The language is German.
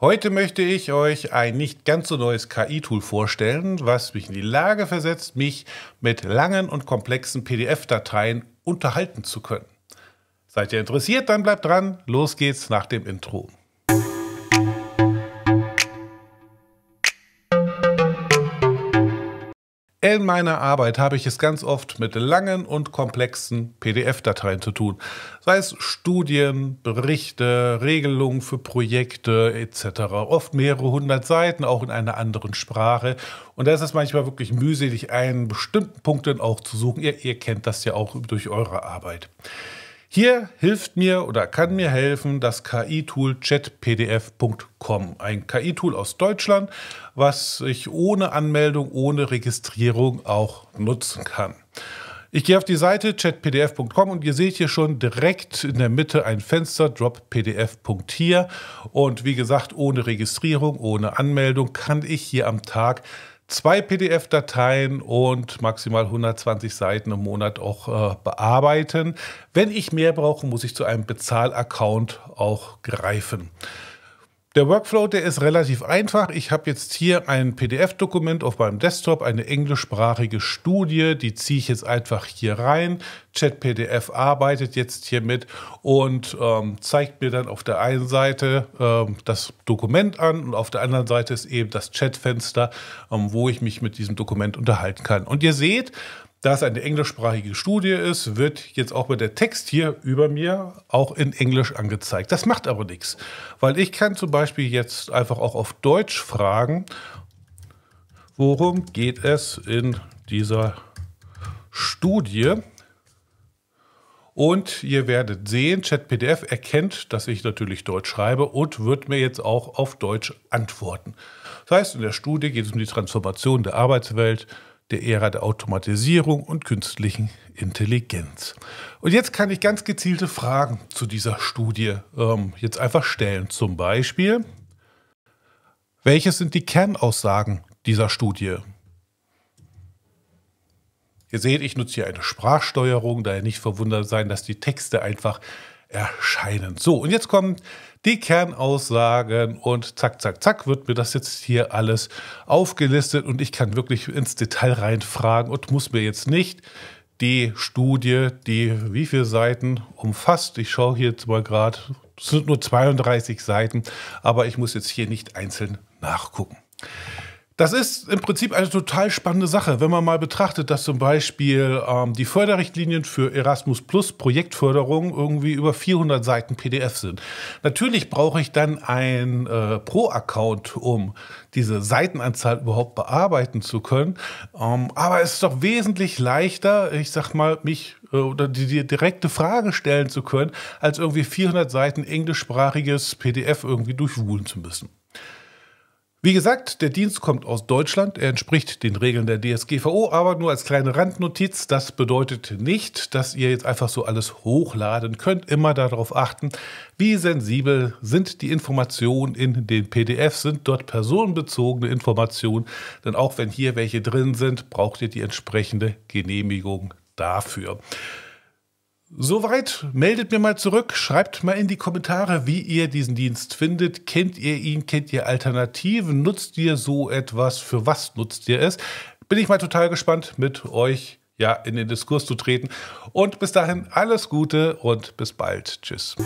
Heute möchte ich euch ein nicht ganz so neues KI-Tool vorstellen, was mich in die Lage versetzt, mich mit langen und komplexen PDF-Dateien unterhalten zu können. Seid ihr interessiert, dann bleibt dran. Los geht's nach dem Intro. Fällen meiner Arbeit habe ich es ganz oft mit langen und komplexen PDF-Dateien zu tun, sei es Studien, Berichte, Regelungen für Projekte etc. Oft mehrere hundert Seiten, auch in einer anderen Sprache. Und da ist es manchmal wirklich mühselig, einen bestimmten Punkt dann auch zu suchen. Ihr, ihr kennt das ja auch durch eure Arbeit. Hier hilft mir oder kann mir helfen das KI-Tool chatpdf.com. Ein KI-Tool aus Deutschland, was ich ohne Anmeldung, ohne Registrierung auch nutzen kann. Ich gehe auf die Seite chatpdf.com und ihr seht hier schon direkt in der Mitte ein Fenster droppdf.hier. Und wie gesagt, ohne Registrierung, ohne Anmeldung kann ich hier am Tag zwei PDF-Dateien und maximal 120 Seiten im Monat auch äh, bearbeiten. Wenn ich mehr brauche, muss ich zu einem Bezahl-Account auch greifen. Der Workflow, der ist relativ einfach. Ich habe jetzt hier ein PDF-Dokument auf meinem Desktop, eine englischsprachige Studie, die ziehe ich jetzt einfach hier rein. ChatPDF arbeitet jetzt hier mit und ähm, zeigt mir dann auf der einen Seite ähm, das Dokument an und auf der anderen Seite ist eben das Chatfenster, ähm, wo ich mich mit diesem Dokument unterhalten kann. Und ihr seht, da es eine englischsprachige Studie ist, wird jetzt auch der Text hier über mir auch in Englisch angezeigt. Das macht aber nichts, weil ich kann zum Beispiel jetzt einfach auch auf Deutsch fragen, worum geht es in dieser Studie. Und ihr werdet sehen, ChatPDF erkennt, dass ich natürlich Deutsch schreibe und wird mir jetzt auch auf Deutsch antworten. Das heißt, in der Studie geht es um die Transformation der Arbeitswelt der Ära der Automatisierung und künstlichen Intelligenz. Und jetzt kann ich ganz gezielte Fragen zu dieser Studie ähm, jetzt einfach stellen. Zum Beispiel, welche sind die Kernaussagen dieser Studie? Ihr seht, ich nutze hier eine Sprachsteuerung, daher nicht verwundert sein, dass die Texte einfach erscheinen. So, und jetzt kommen die Kernaussagen und zack, zack, zack wird mir das jetzt hier alles aufgelistet und ich kann wirklich ins Detail reinfragen und muss mir jetzt nicht die Studie, die wie viele Seiten umfasst. Ich schaue hier jetzt mal gerade, es sind nur 32 Seiten, aber ich muss jetzt hier nicht einzeln nachgucken. Das ist im Prinzip eine total spannende Sache, wenn man mal betrachtet, dass zum Beispiel ähm, die Förderrichtlinien für Erasmus Plus Projektförderung irgendwie über 400 Seiten PDF sind. Natürlich brauche ich dann ein äh, Pro-Account, um diese Seitenanzahl überhaupt bearbeiten zu können. Ähm, aber es ist doch wesentlich leichter, ich sag mal, mich äh, oder die, die direkte Frage stellen zu können, als irgendwie 400 Seiten englischsprachiges PDF irgendwie durchwuhlen zu müssen. Wie gesagt, der Dienst kommt aus Deutschland, er entspricht den Regeln der DSGVO, aber nur als kleine Randnotiz, das bedeutet nicht, dass ihr jetzt einfach so alles hochladen könnt. Immer darauf achten, wie sensibel sind die Informationen in den PDFs, sind dort personenbezogene Informationen, denn auch wenn hier welche drin sind, braucht ihr die entsprechende Genehmigung dafür. Soweit, meldet mir mal zurück, schreibt mal in die Kommentare, wie ihr diesen Dienst findet. Kennt ihr ihn? Kennt ihr Alternativen? Nutzt ihr so etwas? Für was nutzt ihr es? Bin ich mal total gespannt, mit euch ja, in den Diskurs zu treten. Und bis dahin alles Gute und bis bald. Tschüss.